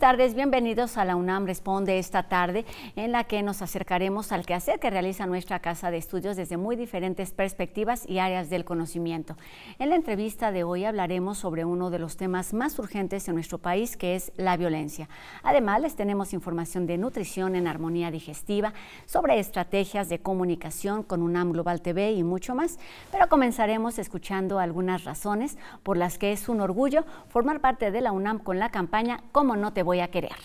tardes, bienvenidos a la UNAM Responde esta tarde, en la que nos acercaremos al quehacer que realiza nuestra casa de estudios desde muy diferentes perspectivas y áreas del conocimiento. En la entrevista de hoy hablaremos sobre uno de los temas más urgentes en nuestro país, que es la violencia. Además, les tenemos información de nutrición en armonía digestiva, sobre estrategias de comunicación con UNAM Global TV y mucho más. Pero comenzaremos escuchando algunas razones por las que es un orgullo formar parte de la UNAM con la campaña Como no te voy voy a querer.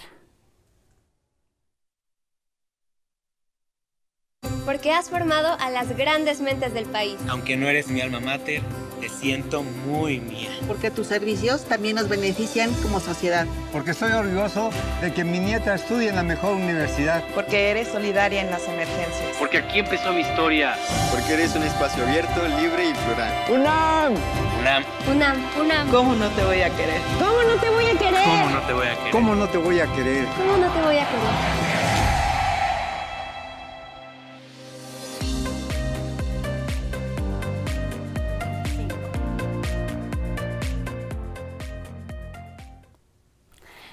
Porque has formado a las grandes mentes del país. Aunque no eres mi alma mater, te siento muy mía. Porque tus servicios también nos benefician como sociedad. Porque estoy orgulloso de que mi nieta estudie en la mejor universidad. Porque eres solidaria en las emergencias. Porque aquí empezó mi historia. Porque eres un espacio abierto, libre y plural. ¡UNAM! ¡UNAM! ¡UNAM! ¡UNAM! ¿Cómo no te voy a querer? ¿Cómo no te voy a querer? ¿Cómo no te voy a querer? ¿Cómo no te voy a querer? ¿Cómo no te voy a querer?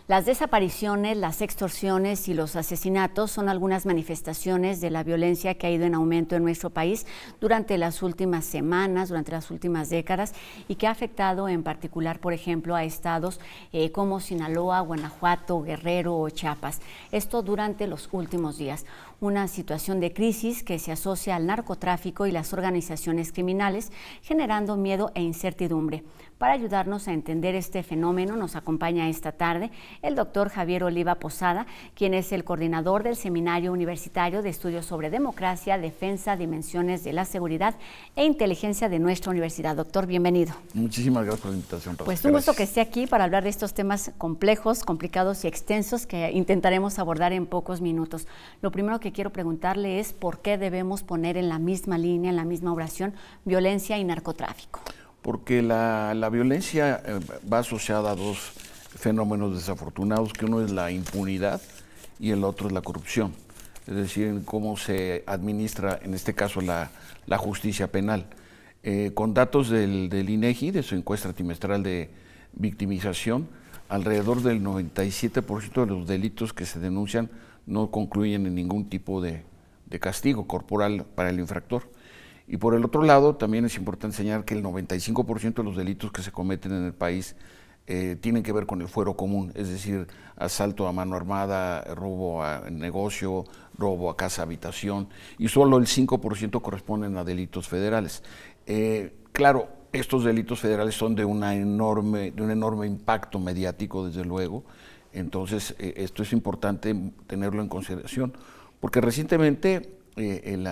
Las desapariciones, las extorsiones y los asesinatos son algunas manifestaciones de la violencia que ha ido en aumento en nuestro país durante las últimas semanas, durante las últimas décadas y que ha afectado en particular, por ejemplo, a estados eh, como Sinaloa, Guanajuato, Guerrero o Chiapas. Esto durante los últimos días una situación de crisis que se asocia al narcotráfico y las organizaciones criminales, generando miedo e incertidumbre. Para ayudarnos a entender este fenómeno, nos acompaña esta tarde el doctor Javier Oliva Posada, quien es el coordinador del Seminario Universitario de Estudios sobre Democracia, Defensa, Dimensiones de la Seguridad e Inteligencia de nuestra universidad. Doctor, bienvenido. Muchísimas gracias por la invitación. Pues un gusto que esté aquí para hablar de estos temas complejos, complicados y extensos que intentaremos abordar en pocos minutos. Lo primero que quiero preguntarle es por qué debemos poner en la misma línea, en la misma oración, violencia y narcotráfico. Porque la, violencia eh, va asociada a dos fenómenos desafortunados, que uno es la impunidad y el otro es la corrupción, es decir, en cómo se administra, en este caso, la, justicia penal. Eh, con datos del, del INEGI, e de su encuesta trimestral de victimización, alrededor del 97% de los delitos que se denuncian no concluyen en ningún tipo de, castigo corporal para el infractor. Y por el otro lado, también es importante señalar que el 95% de los delitos que se cometen en el país eh, tienen que ver con el fuero común, es decir, asalto a mano armada, robo a negocio, robo a casa, habitación, y solo el 5% corresponden a delitos federales. Eh, claro, estos delitos federales son de, enorme, de un enorme impacto mediático, desde luego, entonces, eh, esto es importante tenerlo en consideración, porque recientemente eh, en,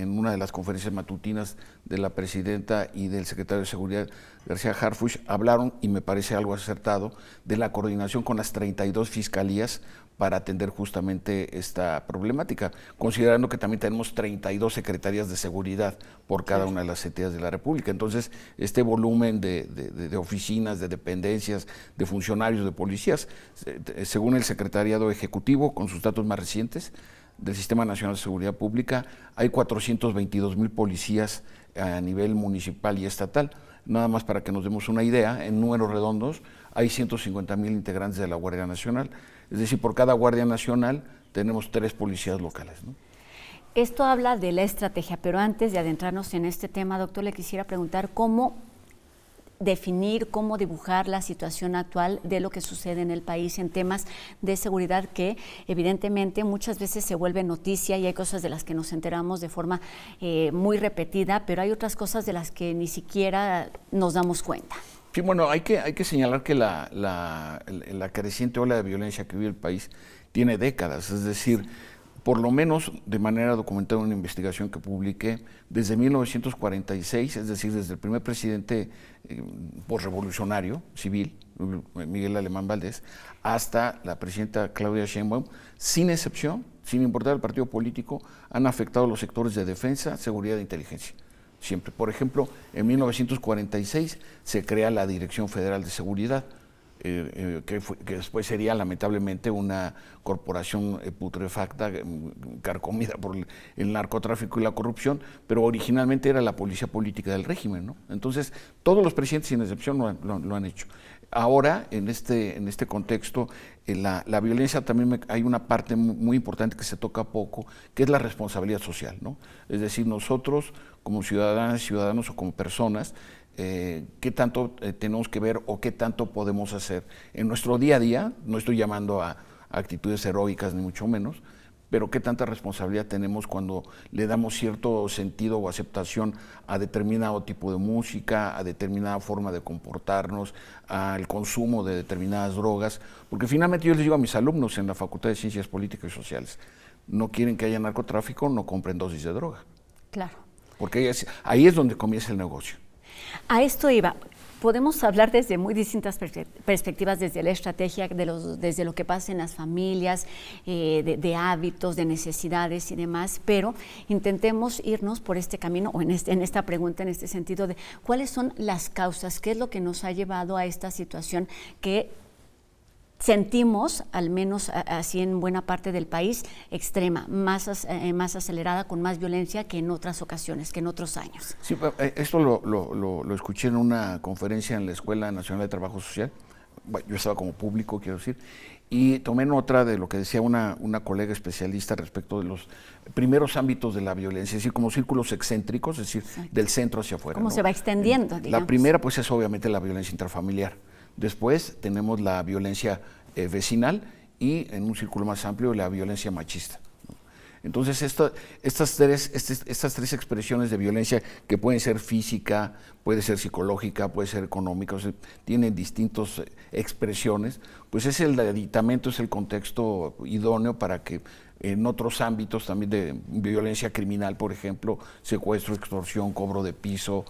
en, una de las conferencias matutinas de la presidenta y del secretario de Seguridad, García Harfush, hablaron, y me parece algo acertado, de la coordinación con las 32 fiscalías para atender justamente esta problemática, considerando que también tenemos 32 secretarias de seguridad por cada una de las entidades de la República. Entonces, este volumen de, de oficinas, de dependencias, de funcionarios, de policías, eh, eh, según el secretariado ejecutivo, con sus datos más recientes, del Sistema Nacional de Seguridad Pública, hay 422 mil policías eh, a nivel municipal y estatal. Nada más para que nos demos una idea, en números redondos hay 150 mil integrantes de la Guardia Nacional. Es decir, por cada Guardia Nacional tenemos tres policías locales. Esto habla de la estrategia, pero antes de adentrarnos en este tema, doctor, le quisiera preguntar cómo definir, cómo dibujar la situación actual de lo que sucede en el país en temas de seguridad que evidentemente muchas veces se vuelve noticia y hay cosas de las que nos enteramos de forma eh, muy repetida, pero hay otras cosas de las que ni siquiera nos damos cuenta. bueno, hay que, hay que señalar que la, creciente ola de violencia que vive el país tiene décadas, es decir por lo menos de manera documentada en una investigación que publiqué desde 1946, es decir, desde el primer presidente eh, por revolucionario civil, Miguel Alemán Valdés, hasta la presidenta Claudia Sheinbaum, sin excepción, sin importar el partido político, han afectado los sectores de defensa, seguridad e inteligencia. Siempre. Por ejemplo, en 1946 se crea la Dirección Federal de Seguridad eh, eh, que, que, después sería lamentablemente una corporación eh, putrefacta, carcomida por el, narcotráfico y la corrupción, pero originalmente era la policía política del régimen. ¿no? Entonces, todos los presidentes, sin excepción, lo han hecho. Ahora, en este, este contexto, eh, la, violencia también hay una parte muy, importante que se toca poco, que es la responsabilidad social. ¿no? Es decir, nosotros como ciudadanas, ciudadanos o como personas, eh, qué tanto eh, tenemos que ver o qué tanto podemos hacer en nuestro día a día, no estoy llamando a actitudes heroicas ni mucho menos, pero qué tanta responsabilidad tenemos cuando le damos cierto sentido o aceptación a determinado tipo de música, a determinada forma de comportarnos, al consumo de determinadas drogas, porque finalmente yo les digo a mis alumnos en la Facultad de Ciencias Políticas y Sociales, no quieren que haya narcotráfico, no compren dosis de droga. Claro. Porque ahí es, donde comienza el negocio. A esto iba podemos hablar desde muy distintas perspectivas, desde la estrategia, de los, desde lo que pasa en las familias, eh, de, hábitos, de necesidades y demás, pero intentemos irnos por este camino o en, este, en esta pregunta, en este sentido de cuáles son las causas, qué es lo que nos ha llevado a esta situación que sentimos, al menos así en buena parte del país, extrema, más, eh, más acelerada, con más violencia que en otras ocasiones, que en otros años. Sí, eh, esto lo, escuché en una conferencia en la Escuela Nacional de Trabajo Social. yo estaba como público, quiero decir, y tomé nota de lo que decía una, colega especialista respecto de los primeros ámbitos de la violencia, es decir, como círculos excéntricos, es decir, del centro hacia afuera. ¿Cómo se va extendiendo? La primera, pues, es obviamente la violencia intrafamiliar Después tenemos la violencia eh, vecinal y en un círculo más amplio la violencia machista. Entonces, esto estas, tres, este, estas tres expresiones de violencia, que pueden ser física, puede ser psicológica, puede ser económica, tienen distintas eh, expresiones, pues es el aditamento, es el contexto idóneo para que en otros ámbitos también de violencia criminal, por ejemplo, secuestro, extorsión, cobro de piso,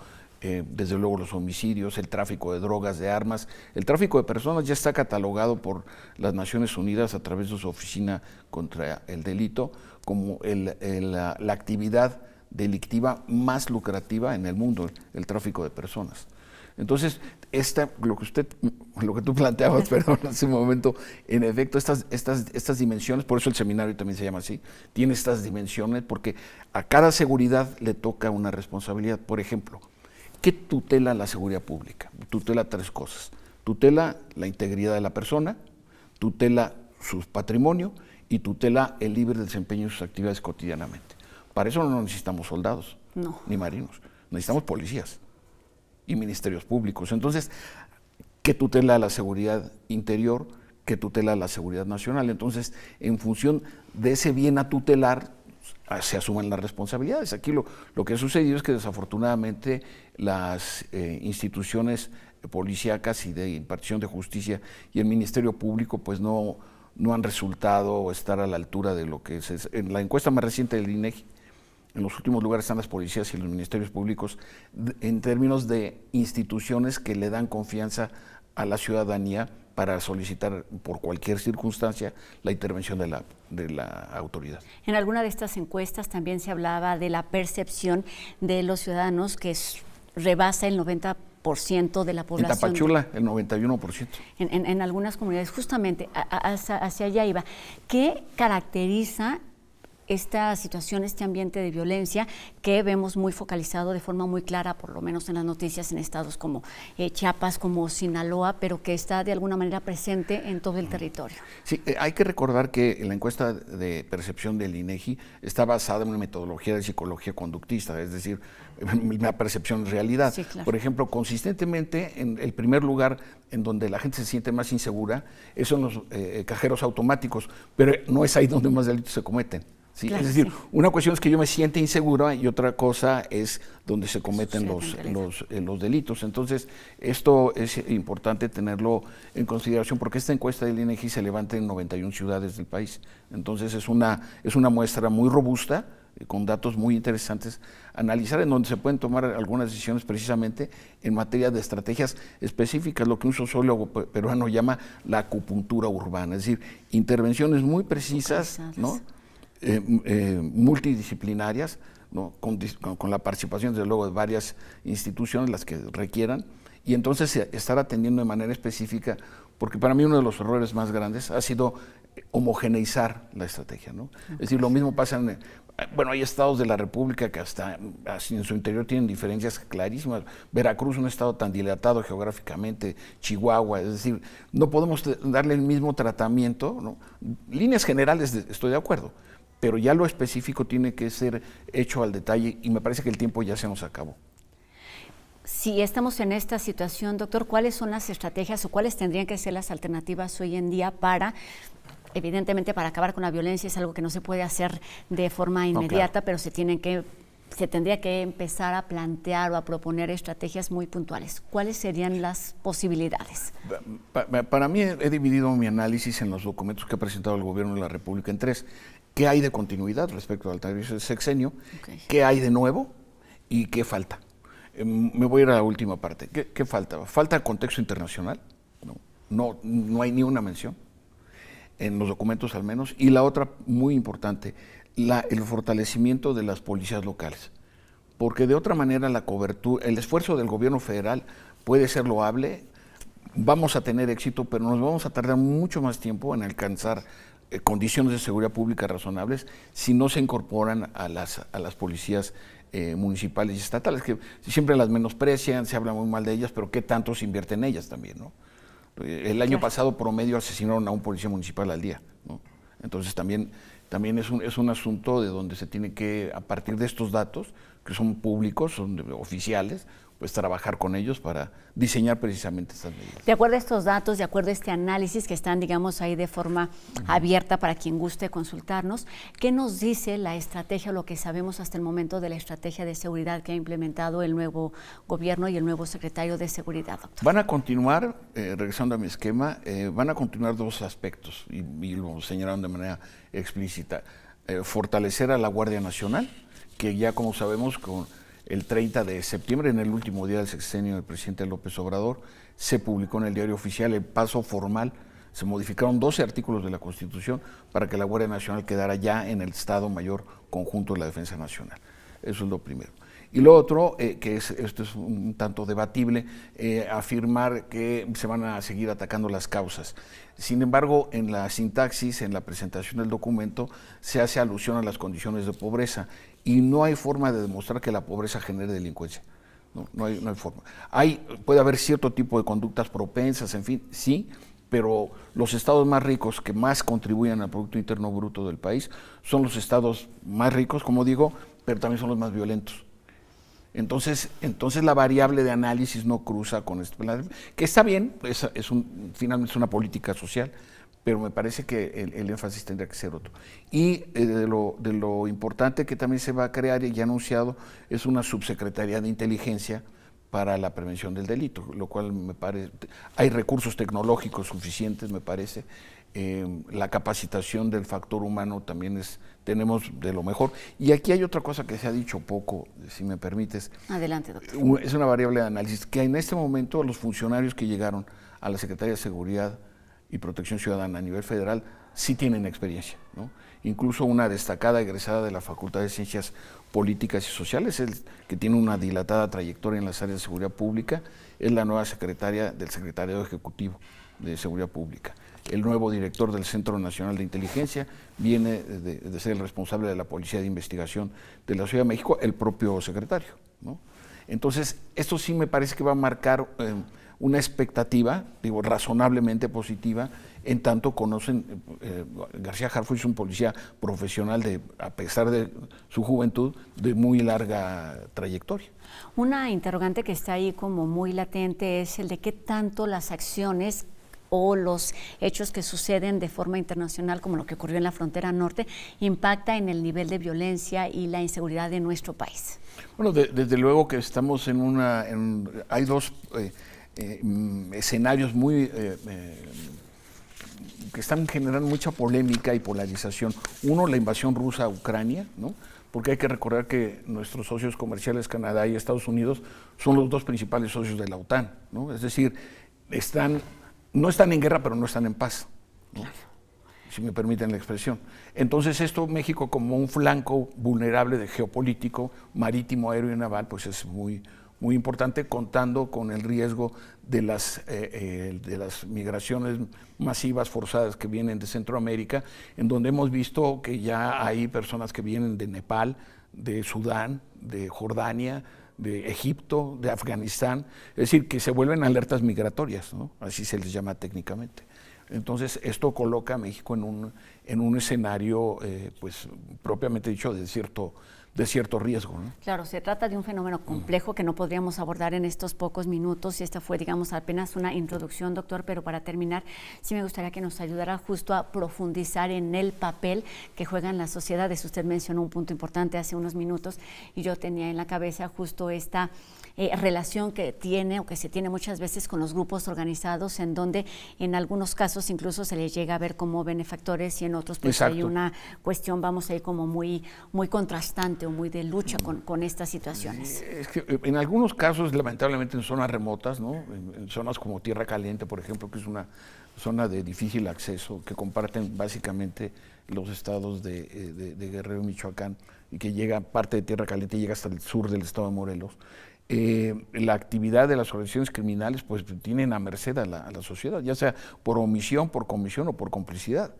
eh, desde luego los homicidios, el tráfico de drogas, de armas, el tráfico de personas ya está catalogado por las Naciones Unidas a través de su oficina contra el delito como la, actividad delictiva más lucrativa en el mundo, el tráfico de personas. Entonces, esta, lo que usted, lo que tú planteabas, perdón, hace un momento, en efecto, estas, estas, estas dimensiones, por eso el seminario también se llama así, tiene estas dimensiones, porque a cada seguridad le toca una responsabilidad. Por ejemplo, ¿Qué tutela la seguridad pública? Tutela tres cosas. Tutela la integridad de la persona, tutela su patrimonio y tutela el libre desempeño de sus actividades cotidianamente. Para eso no necesitamos soldados, ni marinos, necesitamos policías y ministerios públicos. Entonces, ¿qué tutela la seguridad interior? ¿Qué tutela la seguridad nacional? Entonces, en función de ese bien a tutelar, Ah, se asuman las responsabilidades. Aquí lo, que ha sucedido es que desafortunadamente las eh, instituciones policíacas y de impartición de justicia y el Ministerio Público pues no, no han resultado estar a la altura de lo que es. En la encuesta más reciente del INEGI, e en los últimos lugares están las policías y los ministerios públicos en términos de instituciones que le dan confianza a la ciudadanía para solicitar por cualquier circunstancia la intervención de la, de la autoridad. En alguna de estas encuestas también se hablaba de la percepción de los ciudadanos que rebasa el 90% de la población. En Tapachula, el 91%. En, algunas comunidades, justamente hacia, hacia allá iba. ¿Qué caracteriza esta situación, este ambiente de violencia que vemos muy focalizado de forma muy clara, por lo menos en las noticias en estados como eh, Chiapas, como Sinaloa, pero que está de alguna manera presente en todo el territorio. Sí, eh, hay que recordar que la encuesta de percepción del INEGI está basada en una metodología de psicología conductista, es decir, una percepción realidad. Por ejemplo, consistentemente en el primer lugar en donde la gente se siente más insegura, eh, son los cajeros automáticos, pero no es ahí donde más delitos se cometen. ¿sí? es decir, una cuestión es que yo me siente insegura y otra cosa es donde se cometen los, eh, los, delitos. Entonces, esto es importante tenerlo en consideración porque esta encuesta del INEGI e se levanta en 91 ciudades del país. Entonces, es una, es una muestra muy robusta eh, con datos muy interesantes analizar, en donde se pueden tomar algunas decisiones precisamente en materia de estrategias específicas, lo que un sociólogo peruano llama la acupuntura urbana, es decir, intervenciones muy precisas, ¿no? Eh, eh, multidisciplinarias, ¿no? con, la participación, desde luego, de varias instituciones, las que requieran, y entonces estar atendiendo de manera específica, porque para mí uno de los errores más grandes ha sido eh, homogeneizar la estrategia. ¿no? Es decir, lo mismo pasa en, bueno, hay estados de la República que hasta mm, en su interior tienen diferencias clarísimas. Veracruz, un estado tan dilatado geográficamente, Chihuahua, es decir, no podemos darle el mismo tratamiento. ¿no? Líneas generales, estoy de acuerdo, pero ya lo específico tiene que ser hecho al detalle y me parece que el tiempo ya se nos acabó. Si estamos en esta situación, doctor, ¿cuáles son las estrategias o cuáles tendrían que ser las alternativas hoy en día para evidentemente para acabar con la violencia es algo que no se puede hacer de forma inmediata, pero se tienen que se tendría que empezar a plantear o a proponer estrategias muy puntuales. ¿Cuáles serían las posibilidades? para mí he dividido mi análisis en los documentos que ha presentado el gobierno de la República en tres qué hay de continuidad respecto al sexenio, qué hay de nuevo y qué falta. Em, me voy a ir a la última parte. ¿Qué, falta? Falta el contexto internacional, no, no, no hay ni una mención, en los documentos al menos, y la otra muy importante, la, el fortalecimiento de las policías locales, porque de otra manera la cobertura, el esfuerzo del gobierno federal puede ser loable, vamos a tener éxito, pero nos vamos a tardar mucho más tiempo en alcanzar eh, condiciones de seguridad pública razonables si no se incorporan a las, a las policías eh, municipales y estatales, que siempre las menosprecian, se habla muy mal de ellas, pero ¿qué tanto se invierte en ellas también? ¿no? Eh, el año pasado promedio asesinaron a un policía municipal al día. Entonces también, también es, un, es un asunto de donde se tiene que, a partir de estos datos, que son públicos, son oficiales, pues trabajar con ellos para diseñar precisamente estas medidas. De acuerdo a estos datos, de acuerdo a este análisis que están, digamos, ahí de forma abierta para quien guste consultarnos, ¿qué nos dice la estrategia, o lo que sabemos hasta el momento de la estrategia de seguridad que ha implementado el nuevo gobierno y el nuevo secretario de seguridad, doctor? Van a continuar, eh, regresando a mi esquema, eh, van a continuar dos aspectos y, lo señalaron de manera explícita. Eh, fortalecer a la Guardia Nacional, que ya como sabemos con el 30 de septiembre, en el último día del sexenio del presidente López Obrador, se publicó en el diario oficial el paso formal. Se modificaron 12 artículos de la Constitución para que la Guardia Nacional quedara ya en el Estado Mayor Conjunto de la Defensa Nacional. Eso es lo primero. Y lo otro, eh, que es, esto es un tanto debatible, eh, afirmar que se van a seguir atacando las causas. Sin embargo, en la sintaxis, en la presentación del documento, se hace alusión a las condiciones de pobreza y no hay forma de demostrar que la pobreza genere delincuencia. No, hay, no hay forma. Hay, puede haber cierto tipo de conductas propensas, en fin, sí, pero los estados más ricos que más contribuyen al Producto Interno Bruto del país son los estados más ricos, como digo, pero también son los más violentos. Entonces, entonces la variable de análisis no cruza con esto. Que está bien, pues, es, es finalmente es una política social, pero me parece que el, énfasis tendría que ser otro. Y eh, de, lo, de, lo, importante que también se va a crear y ya anunciado es una subsecretaría de inteligencia para la prevención del delito, lo cual me parece, hay recursos tecnológicos suficientes, me parece, eh, la capacitación del factor humano también es, tenemos de lo mejor. Y aquí hay otra cosa que se ha dicho poco, si me permites. Adelante, doctor. Es una variable de análisis, que en este momento los funcionarios que llegaron a la Secretaría de Seguridad y Protección Ciudadana a nivel federal sí tienen experiencia. Incluso una destacada egresada de la Facultad de Ciencias Políticas y Sociales, que tiene una dilatada trayectoria en las áreas de seguridad pública, es la nueva secretaria del Secretario Ejecutivo de Seguridad Pública. El nuevo director del Centro Nacional de Inteligencia viene de, ser el responsable de la Policía de Investigación de la Ciudad de México, el propio secretario. Entonces, esto sí me parece que va a marcar... Eh, una expectativa, digo, razonablemente positiva, en tanto conocen, eh, García Harfuch es un policía profesional de, a pesar de su juventud, de muy larga trayectoria. Una interrogante que está ahí como muy latente es el de qué tanto las acciones o los hechos que suceden de forma internacional, como lo que ocurrió en la frontera norte, impacta en el nivel de violencia y la inseguridad de nuestro país? Bueno, desde luego que estamos en una... hay dos... Eh, eh, mm, escenarios muy... Eh, eh, que están generando mucha polémica y polarización. Uno, la invasión rusa a Ucrania, ¿no? porque hay que recordar que nuestros socios comerciales, Canadá y Estados Unidos, son los dos principales socios de la OTAN. ¿no? Es decir, están, no están en guerra, pero no están en paz, si me permiten la expresión. Entonces, esto México como un flanco vulnerable de geopolítico, marítimo, aéreo y naval, pues es muy, muy importante contando con el riesgo de las, eh, eh, de las migraciones masivas forzadas que vienen de Centroamérica, en donde hemos visto que ya hay personas que vienen de Nepal, de Sudán, de Jordania, de Egipto, de Afganistán, es decir, que se vuelven alertas migratorias, así se les llama técnicamente. Entonces, esto coloca a México en un, en un escenario, eh, pues propiamente dicho, de cierto de cierto riesgo. ¿no? Claro, se trata de un fenómeno complejo que no podríamos abordar en estos pocos minutos y esta fue, digamos, apenas una introducción, doctor, pero para terminar, sí me gustaría que nos ayudara justo a profundizar en el papel que juegan las sociedades. Usted mencionó un punto importante hace unos minutos y yo tenía en la cabeza justo esta eh, relación que tiene o que se tiene muchas veces con los grupos organizados en donde en algunos casos incluso se les llega a ver como benefactores y en otros pues hay una cuestión, vamos a ir como muy, muy contrastante muy de lucha con, estas situaciones. Es que eh, en algunos casos, lamentablemente, en zonas remotas, En, zonas como Tierra Caliente, por ejemplo, que es una zona de difícil acceso, que comparten básicamente los estados de, eh, Guerrero y Michoacán, y que llega parte de Tierra Caliente, y llega hasta el sur del estado de Morelos. Eh, la actividad de las organizaciones criminales pues tienen a merced a la, sociedad, ya sea por omisión, por comisión o por complicidad,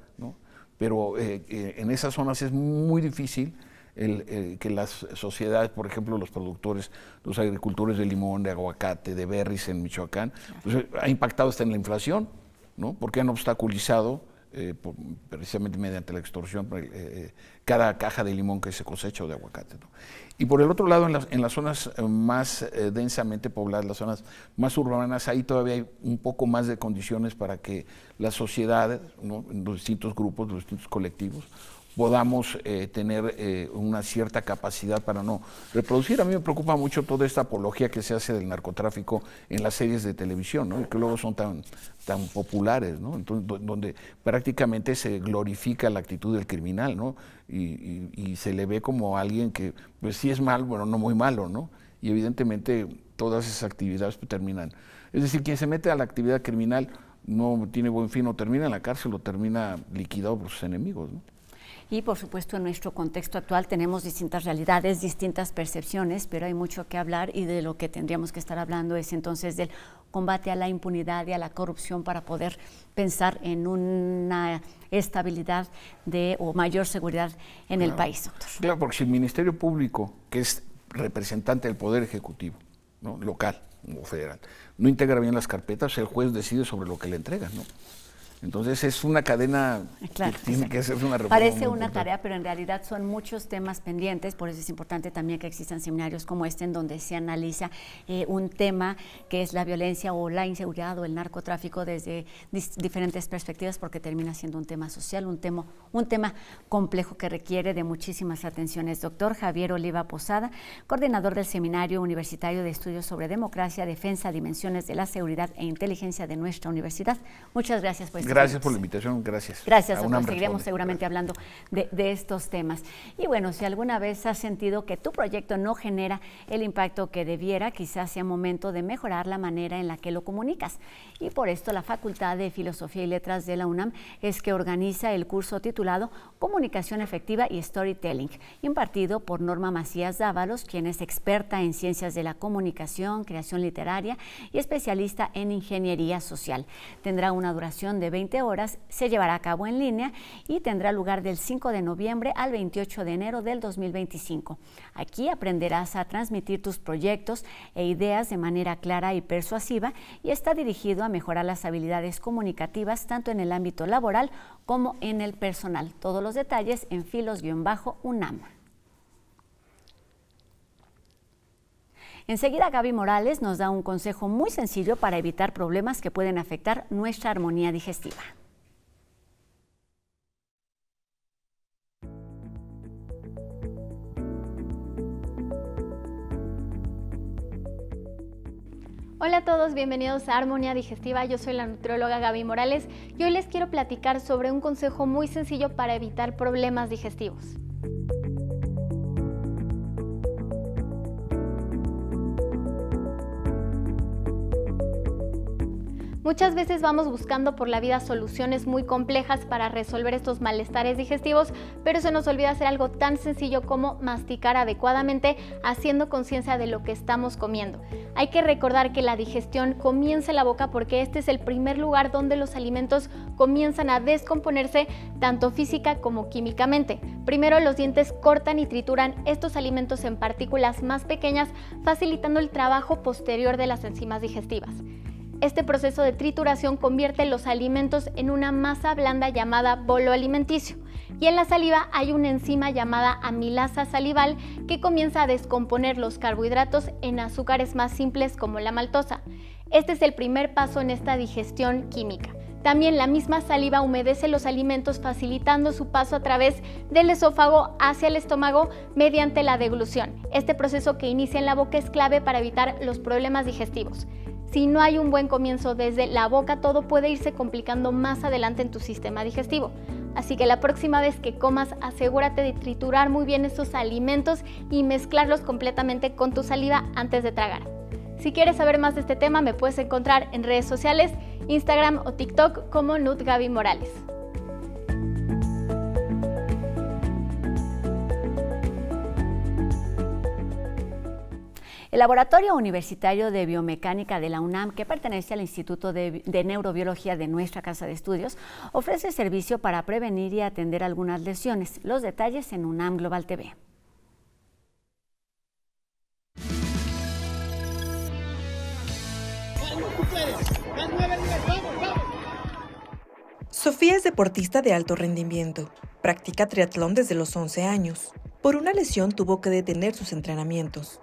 Pero en esas zonas es muy difícil que las sociedades, por ejemplo, los productores, los agricultores de limón, de aguacate, de berries en Michoacán, pues, ha impactado hasta en la inflación, ¿no? Porque han obstaculizado, eh, precisamente mediante la extorsión, eh, eh, cada caja de limón que se cosecha o de aguacate. ¿no? Y por el otro lado, en las, zonas más densamente pobladas, las zonas más urbanas, ahí todavía hay un poco más de condiciones para que las sociedades, los distintos grupos, los distintos colectivos, podamos eh, tener eh, una cierta capacidad para no reproducir. A mí me preocupa mucho toda esta apología que se hace del narcotráfico en las series de televisión, ¿no? que luego son tan, tan populares, ¿no? donde prácticamente se glorifica la actitud del criminal ¿no? y, se le ve como alguien que, pues sí es mal, bueno, no muy malo, ¿no? y evidentemente todas esas actividades pues, terminan. Es decir, quien se mete a la actividad criminal no tiene buen fin, o termina en la cárcel o termina liquidado por sus enemigos. ¿no? Y por supuesto en nuestro contexto actual tenemos distintas realidades, distintas percepciones, pero hay mucho que hablar y de lo que tendríamos que estar hablando es entonces del combate a la impunidad y a la corrupción para poder pensar en una estabilidad de, o mayor seguridad en el país, Claro, porque si el Ministerio Público, que es representante del Poder Ejecutivo, ¿no? local o federal, no integra bien las carpetas, el juez decide sobre lo que le entrega. ¿no? Entonces es una cadena que tiene que hacerse una reforma. Parece una tarea, pero en realidad son muchos temas pendientes, por eso es importante también que existan seminarios como este en donde se analiza eh, un tema que es la violencia o la inseguridad o el narcotráfico desde diferentes perspectivas, porque termina siendo un tema social, un tema, un tema complejo que requiere de muchísimas atenciones. Doctor Javier Oliva Posada, coordinador del Seminario Universitario de Estudios sobre Democracia, Defensa, Dimensiones de la Seguridad e Inteligencia de nuestra universidad. Muchas gracias por estar Gracias por la invitación, gracias. Gracias, seguiremos seguramente hablando de, estos temas. Y bueno, si alguna vez has sentido que tu proyecto no genera el impacto que debiera, quizás sea momento de mejorar la manera en la que lo comunicas. Y por esto la Facultad de Filosofía y Letras de la UNAM es que organiza el curso titulado Comunicación Efectiva y Storytelling, impartido por Norma Macías Dávalos, quien es experta en ciencias de la comunicación, creación literaria y especialista en ingeniería social. Tendrá una duración de 20 horas, se llevará a cabo en línea y tendrá lugar del 5 de noviembre al 28 de enero del 2025. Aquí aprenderás a transmitir tus proyectos e ideas de manera clara y persuasiva y está dirigido a mejorar las habilidades comunicativas tanto en el ámbito laboral como en el personal. Todos los detalles en filos-unam. Enseguida Gaby Morales nos da un consejo muy sencillo para evitar problemas que pueden afectar nuestra armonía digestiva. Hola a todos, bienvenidos a Armonía Digestiva. Yo soy la nutrióloga Gaby Morales y hoy les quiero platicar sobre un consejo muy sencillo para evitar problemas digestivos. Muchas veces vamos buscando por la vida soluciones muy complejas para resolver estos malestares digestivos, pero se nos olvida hacer algo tan sencillo como masticar adecuadamente, haciendo conciencia de lo que estamos comiendo. Hay que recordar que la digestión comienza en la boca porque este es el primer lugar donde los alimentos comienzan a descomponerse tanto física como químicamente. Primero los dientes cortan y trituran estos alimentos en partículas más pequeñas, facilitando el trabajo posterior de las enzimas digestivas. Este proceso de trituración convierte los alimentos en una masa blanda llamada bolo alimenticio y en la saliva hay una enzima llamada amilasa salival que comienza a descomponer los carbohidratos en azúcares más simples como la maltosa. Este es el primer paso en esta digestión química. También la misma saliva humedece los alimentos facilitando su paso a través del esófago hacia el estómago mediante la deglución. Este proceso que inicia en la boca es clave para evitar los problemas digestivos. Si no hay un buen comienzo desde la boca, todo puede irse complicando más adelante en tu sistema digestivo. Así que la próxima vez que comas, asegúrate de triturar muy bien estos alimentos y mezclarlos completamente con tu saliva antes de tragar. Si quieres saber más de este tema, me puedes encontrar en redes sociales, Instagram o TikTok como Nut Morales. El Laboratorio Universitario de Biomecánica de la UNAM, que pertenece al Instituto de, Neurobiología de nuestra Casa de Estudios, ofrece servicio para prevenir y atender algunas lesiones. Los detalles en UNAM Global TV. Sofía es deportista de alto rendimiento. Practica triatlón desde los 11 años. Por una lesión tuvo que detener sus entrenamientos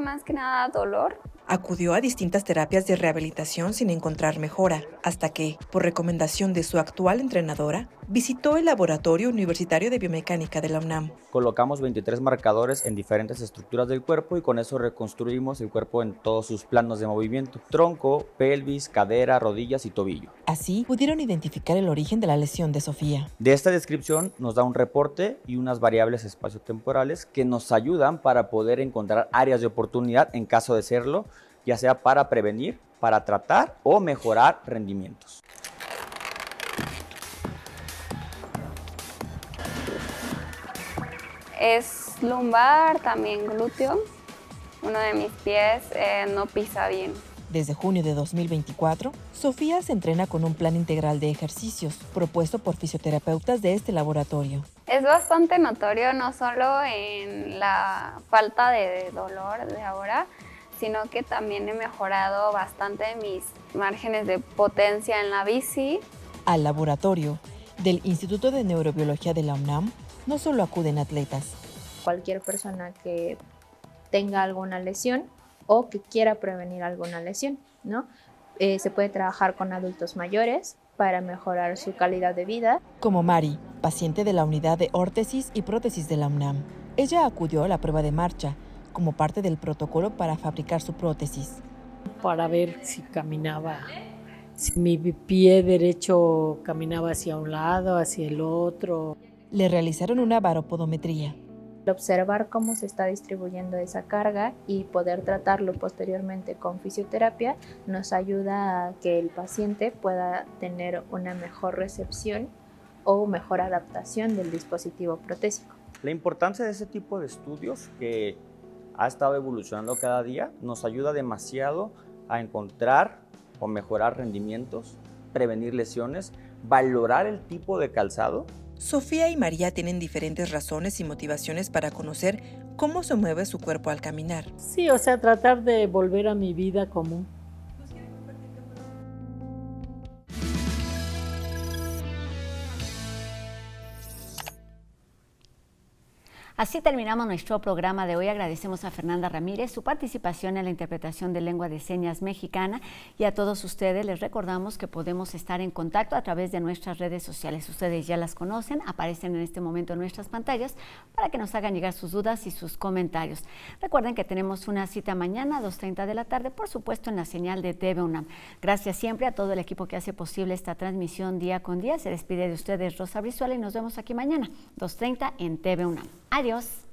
más que nada dolor Acudió a distintas terapias de rehabilitación sin encontrar mejora, hasta que, por recomendación de su actual entrenadora, visitó el Laboratorio Universitario de Biomecánica de la UNAM. Colocamos 23 marcadores en diferentes estructuras del cuerpo y con eso reconstruimos el cuerpo en todos sus planos de movimiento, tronco, pelvis, cadera, rodillas y tobillo. Así pudieron identificar el origen de la lesión de Sofía. De esta descripción nos da un reporte y unas variables espaciotemporales que nos ayudan para poder encontrar áreas de oportunidad en caso de serlo ya sea para prevenir, para tratar o mejorar rendimientos. Es lumbar, también glúteo. Uno de mis pies eh, no pisa bien. Desde junio de 2024, Sofía se entrena con un plan integral de ejercicios propuesto por fisioterapeutas de este laboratorio. Es bastante notorio no solo en la falta de dolor de ahora, sino que también he mejorado bastante mis márgenes de potencia en la bici. Al laboratorio del Instituto de Neurobiología de la UNAM no solo acuden atletas. Cualquier persona que tenga alguna lesión o que quiera prevenir alguna lesión, ¿no? Eh, se puede trabajar con adultos mayores para mejorar su calidad de vida. Como Mari, paciente de la unidad de órtesis y prótesis de la UNAM. Ella acudió a la prueba de marcha como parte del protocolo para fabricar su prótesis. Para ver si caminaba, si mi pie derecho caminaba hacia un lado, hacia el otro. Le realizaron una varopodometría. Observar cómo se está distribuyendo esa carga y poder tratarlo posteriormente con fisioterapia nos ayuda a que el paciente pueda tener una mejor recepción o mejor adaptación del dispositivo protésico. La importancia de ese tipo de estudios que ha estado evolucionando cada día, nos ayuda demasiado a encontrar o mejorar rendimientos, prevenir lesiones, valorar el tipo de calzado. Sofía y María tienen diferentes razones y motivaciones para conocer cómo se mueve su cuerpo al caminar. Sí, o sea, tratar de volver a mi vida común Así terminamos nuestro programa de hoy. Agradecemos a Fernanda Ramírez su participación en la interpretación de lengua de señas mexicana y a todos ustedes les recordamos que podemos estar en contacto a través de nuestras redes sociales. Ustedes ya las conocen, aparecen en este momento en nuestras pantallas para que nos hagan llegar sus dudas y sus comentarios. Recuerden que tenemos una cita mañana a 2.30 de la tarde, por supuesto en la señal de TV UNAM. Gracias siempre a todo el equipo que hace posible esta transmisión día con día. Se despide de ustedes Rosa Brizuela y nos vemos aquí mañana, 2.30 en TV UNAM. Adiós. adiós.